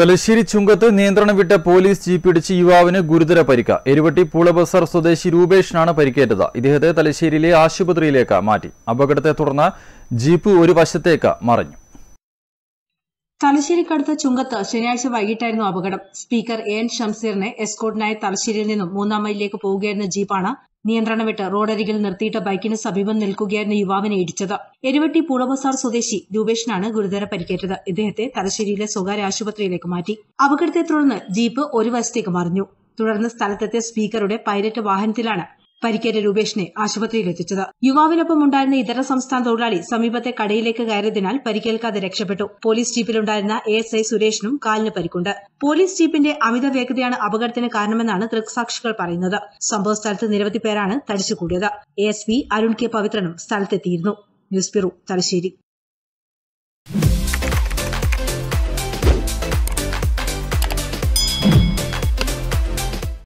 തലശ്ശേരി ചുങ്കത്ത് നിയന്ത്രണം വിട്ട പോലീസ് ജീപ്പിടിച്ച് യുവാവിന് ഗുരുതര പരിക്ക് എരുവട്ടി പൂളബസാർ സ്വദേശി രൂപേഷിനാണ് പരിക്കേറ്റത് ഇദ്ദേഹത്തെ തലശ്ശേരിയിലെ ആശുപത്രിയിലേക്ക് മാറ്റി അപകടത്തെ തുടർന്ന് ജീപ്പ് ഒരു വശത്തേക്ക് മറിഞ്ഞു തലശ്ശേരിക്കടുത്ത ചുങ്കത്ത് ശനിയാഴ്ച വൈകിട്ടായിരുന്നു അപകടം സ്പീക്കർ എ എൻ ഷംസീറിനെ എസ്കോർട്ടിനായി തലശ്ശേരിയിൽ നിന്നും മൂന്നാം മൈലിലേക്ക് പോവുകയായിരുന്ന ജീപ്പാണ് നിയന്ത്രണം വിട്ട് റോഡരികിൽ നിർത്തിയിട്ട ബൈക്കിന് സമീപം നിൽക്കുകയായിരുന്ന യുവാവിനെ ഇടിച്ചത് എരുവട്ടി പൂളബസാർ സ്വദേശി രൂപേഷിനാണ് ഗുരുതര പരിക്കേറ്റത് ഇദ്ദേഹത്തെ തലശ്ശേരിയിലെ സ്വകാര്യ ആശുപത്രിയിലേക്ക് മാറ്റി അപകടത്തെ തുടർന്ന് ജീപ്പ് ഒരു വശത്തേക്ക് മറിഞ്ഞു തുടർന്ന് സ്ഥലത്തെത്തിയ സ്പീക്കറുടെ പൈലറ്റ് വാഹനത്തിലാണ് പരിക്കേറ്റ രൂപേഷിനെ ആശുപത്രിയിൽ എത്തിച്ചത് യുവാവിനൊപ്പം ഉണ്ടായിരുന്ന ഇതര സംസ്ഥാന തൊഴിലാളി സമീപത്തെ കടയിലേക്ക് കയറിയതിനാൽ പരിക്കേൽക്കാതെ രക്ഷപ്പെട്ടു പോലീസ് ജീപ്പിലുണ്ടായിരുന്ന ഐ സുരേഷിനും കാലിന് പരിക്കുണ്ട് പോലീസ് ജീപ്പിന്റെ അമിത വേഗതയാണ് അപകടത്തിന് കാരണമെന്നാണ് ദൃക്സാക്ഷികൾ പറയുന്നത് സംഭവ സ്ഥലത്ത് നിരവധി പേരാണ് തടിച്ചുകൂടിയത് A S P Arun K പവിത്രനും സ്ഥലത്തെത്തിയിരുന്നു ന്യൂസ് ബ്യൂറോ തലശ്ശേരി